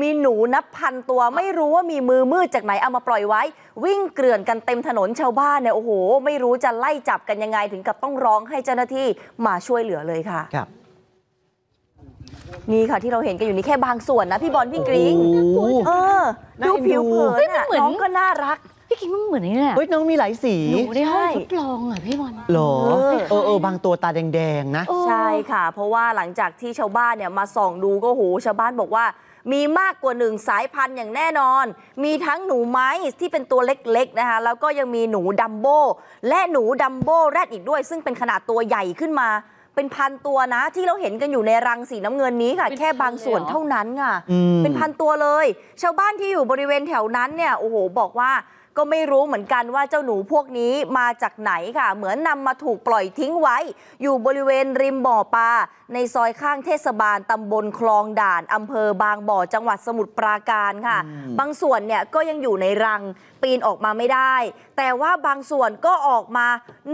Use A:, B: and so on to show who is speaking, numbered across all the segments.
A: มีหนูนับพันตัวไม่รู้ว่ามีมือมืดจากไหนเอามาปล่อยไว้ วิ่งเกลื่อนกันเต็มถนนชาวบ้านเนี่ยโอ้โห ไม่รู้จะไล่จับกันยังไงถึงกับต้องร้องให้เจ้าหน้าที่มาช่วยเหลือเลยค่ะครับ นี่ค่ะที่เราเห็นกันอยู่นี่แค่บางส่วนนะ พี่บอลพี่กริ๊งเออดูผิวเผิน่ะน้องก็น่ารักี่กิกมันเหมือนนี่แหละ เฮ้ย น้องมีหลายสี หนูไใ้ห้องทดลองอ่ะ พี่บอลหรอ เออเออบางตัวตาแดง ๆ นะ ใช่ค่ะ เพราะว่าหลังจากที่ชาวบ้านเนี่ยมาส่องดูก็โห ชาวบ้านบอกว่า มีมากกว่าหนึ่งสายพันธุ์อย่างแน่นอน มีทั้งหนูไม้ที่เป็นตัวเล็ก ๆ นะคะแล้วก็ยังมีหนูดัมโบและหนูดัมโบแรดอีกด้วย ซึ่งเป็นขนาดตัวใหญ่ขึ้นมา เป็นพันตัวนะ ที่เราเห็นกันอยู่ในรังสีน้ำเงินนี้ค่ะ แค่บางส่วนเท่านั้นค่ะเป็นพันตัวเลย ชาวบ้านที่อยู่บริเวณแถวนั้นเนี่ย โอ้โห บอกว่าก็ไม่รู้เหมือนกันว่าเจ้าหนูพวกนี้มาจากไหนค่ะ เหมือนนำมาถูกปล่อยทิ้งไว้ อยู่บริเวณริมบ่อปลาในซอยข้างเทศบาลตำบลคลองด่านอำเภอบางบ่อจังหวัดสมุทรปราการค่ะ บางส่วนเนี่ยก็ยังอยู่ในรังปีนออกมาไม่ได้ แต่ว่าบางส่วนก็ออกมา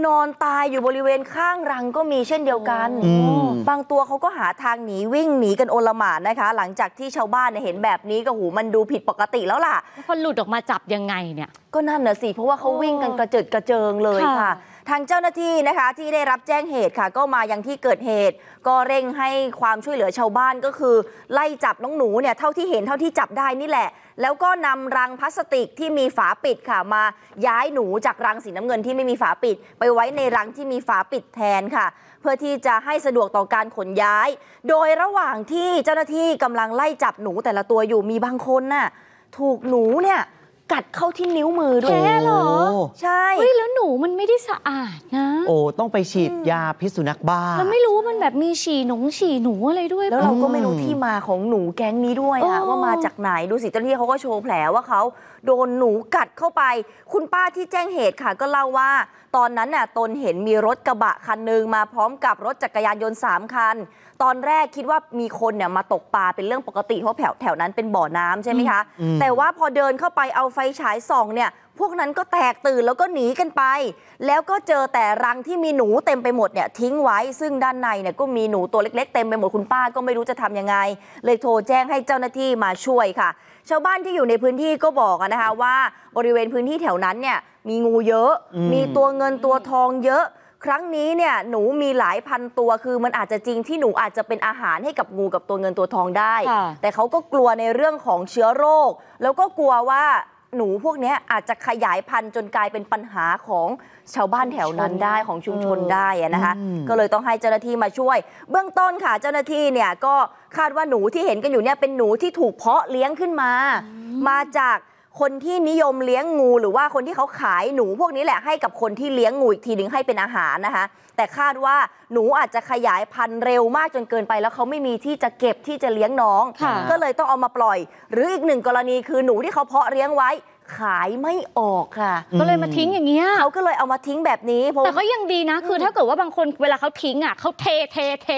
A: นอนตายอยู่บริเวณข้างรังก็มีเช่นเดียวกันบางตัวเขาก็หาทางหนีวิ่งหนีกันโอลหม่านนะคะ หลังจากที่ชาวบ้านเเห็นแบบนี้ก็หูมันดูผิดปกติแล้วล่ะพอหลุดออกมาจับยังไงเนี่ยก็นั่นนระสิเพราะว่าเขาวิ่งกันกระเจิด กระเจิงเลยค่ะ ทางเจ้าหน้าที่นะคะที่ได้รับแจ้งเหตุค่ะ ก็มายังที่เกิดเหตุ ก็เร่งให้ความช่วยเหลือชาวบ้านก็คือไล่จับน้องหนูเนี่ยเท่าที่เห็นเท่าที่จับได้นี่แหละ แล้วก็นำรังพลาสติกที่มีฝาปิดค่ะ มาย้ายหนูจากรังสีน้ำเงินที่ไม่มีฝาปิด ไปไว้ในรังที่มีฝาปิดแทนค่ะ เพื่อที่จะให้สะดวกต่อการขนย้าย โดยระหว่างที่เจ้าหน้าที่กำลังไล่จับหนูแต่ละตัวอยู่มีบางคนน่ะถูกหนูเนี่ยกัดเข้าที่นิ้วมือด้วย แค่หรอ ใช่เฮ้ยแล้วหนูมันไม่ได้สะอาดนะ โอ้ต้องไปฉีดยาพิษสุนัขบ้าแล้วไม่รู้มันแบบมีฉี่หนงฉี่หนูอะไรด้วย แล้วเราก็ไม่รู้ที่มาของหนูแก๊งนี้ด้วย่ะว่ามาจากไหน ดูสิเจ้าหน้าที่เขาก็โชว์แผลว่าเขาโดนหนูกัดเข้าไป คุณป้าที่แจ้งเหตุค่ะก็เล่าว่าตอนนั้นน่ะตนเห็นมีรถกระบะคันหนึ่งมาพร้อมกับรถจักรยานยนต์3คัน ตอนแรกคิดว่ามีคนเนี่ยมาตกปลาเป็นเรื่องปกติเพราะแถวแถวนั้นเป็นบ่อน้ำใช่ไหมคะ แต่ว่าพอเดินเข้าไปเอาไฟฉายส่องเนี่ยพวกนั้นก็แตกตื่นแล้วก็หนีกันไป แล้วก็เจอแต่รังที่มีหนูเต็มไปหมดเนี่ยทิ้งไว้ซึ่งด้านในเนี่ยก็มีหนูตัวเล็กๆเต็มไปหมดคุณป้าก็ไม่รู้จะทํำยังไง เลยโทรแจ้งให้เจ้าหน้าที่มาช่วยค่ะ ชาวบ้านที่อยู่ในพื้นที่ก็บอกนะคะว่า บริเวณพื้นที่แถวนั้นเนี่ยมีงูเยอะ มีตัวเงินตัวทองเยอะ ครั้งนี้เนี่ยหนูมีหลายพันตัวคือมันอาจจะจริงที่หนูอาจจะเป็นอาหารให้กับงูกับตัวเงินตัวทองได้ แต่เขาก็กลัวในเรื่องของเชื้อโรค แล้วก็กลัวว่าหนูพวกนี้อาจจะขยายพันธุ์จนกลายเป็นปัญหาของชาวบ้านแถวนั้นได้ของชุมชนได้นะคะก็เลยต้องให้เจ้าหน้าที่มาช่วย เบื้องต้นค่ะเจ้าหน้าที่เนี่ยก็คาดว่าหนูที่เห็นกันอยู่เนี่ยเป็นหนูที่ถูกเพาะเลี้ยงขึ้นมา มาจากคนที่นิยมเลี้ยงงูหรือว่าคนที่เขาขายหนูพวกนี้แหละให้กับคนที่เลี้ยงงูอีกทีหนึ่งให้เป็นอาหารนะคะ แต่คาดว่าหนูอาจจะขยายพันธุ์เร็วมากจนเกินไป แล้วเขาไม่มีที่จะเก็บที่จะเลี้ยงน้อง ก็เลยต้องเอามาปล่อย หรืออีกหนึ่งกรณีคือหนูที่เขาเพาะเลี้ยงไว้ขายไม่ออกค่ะ ก็เลยมาทิ้งอย่างเงี้ยเขาก็เลยเอามาทิ้งแบบนี้แต่ก็ยังดีนะคือถ้าเกิดว่าบางคนเวลาเขาทิ้งอ่ะเขาเท เท เท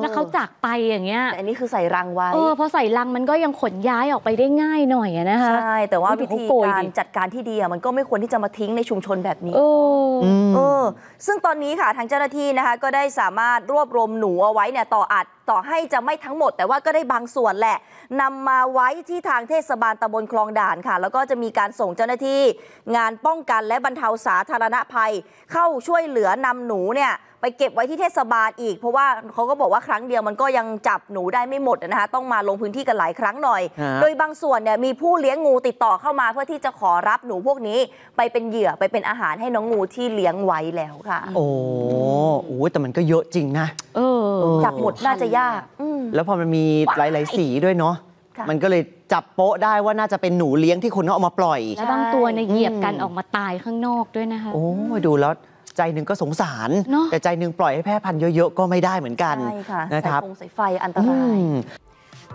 A: แล้วเขาจากไปอย่างเงี้ยแต่อันนี้คือใส่รังไว้เออพอใส่รังมันก็ยังขนย้ายออกไปได้ง่ายหน่อยนะคะใช่แต่ว่าวิธีการจัดการที่ดีอ่ะมันก็ไม่ควรที่จะมาทิ้งในชุมชนแบบนี้เออ ซึ่งตอนนี้ค่ะทางเจ้าหน้าที่นะคะ ก็ได้สามารถรวบรวมหนูเอาไว้เนี่ยต่ออัดต่อให้จะไม่ทั้งหมดแต่ว่าก็ได้บางส่วนแหละ นำมาไว้ที่ทางเทศบาลตำบลคลองด่านค่ะ แล้วก็จะมีการส่งเจ้าหน้าที่ งานป้องกันและบรรเทาสาธารณภัยเข้าช่วยเหลือนำหนูเนี่ยไปเก็บไว้ที่เทศบาลอีกเพราะว่าเขาก็บอกว่าครั้งเดียว มันก็ยังจับหนูได้ไม่หมดนะคะต้องมาลงพื้นที่กันหลายครั้งหน่อย โดยบางส่วนเนี่ยมีผู้เลี้ยงงูติดต่อเข้ามาเพื่อที่จะขอรับหนูพวกนี้ไปเป็นเหยื่อไปเป็นอาหารให้น้องงูที่เลี้ยงไว้แล้วค่ะ โอ้โหแต่มันก็เยอะจริงนะจับหมดน่าจะากแล้วพอมันมีหลาย ๆ สีด้วยเนาะ มันก็เลยจับโป๊ะได้ว่าน่าจะเป็นหนูเลี้ยงที่คนเขาเอามาปล่อย แล้วบางตัวเนี่ยเหยียบกันออกมาตายข้างนอกด้วยนะคะ โอ้ยดูแล้วใจหนึ่งก็สงสาร แต่ใจหนึ่งปล่อยให้แพร่พันธุ์เยอะ ๆ ก็ไม่ได้เหมือนกัน ใช่ค่ะนะครับใส่ฟงใส่ไฟอันตราย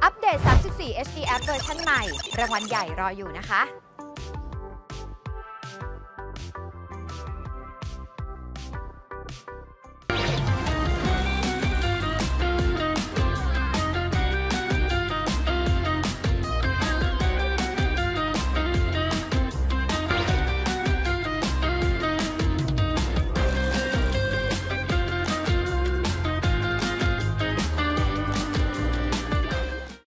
A: อัปเดต 34 HD App เวอร์ชันใหม่รางวัลใหญ่รออยู่นะคะ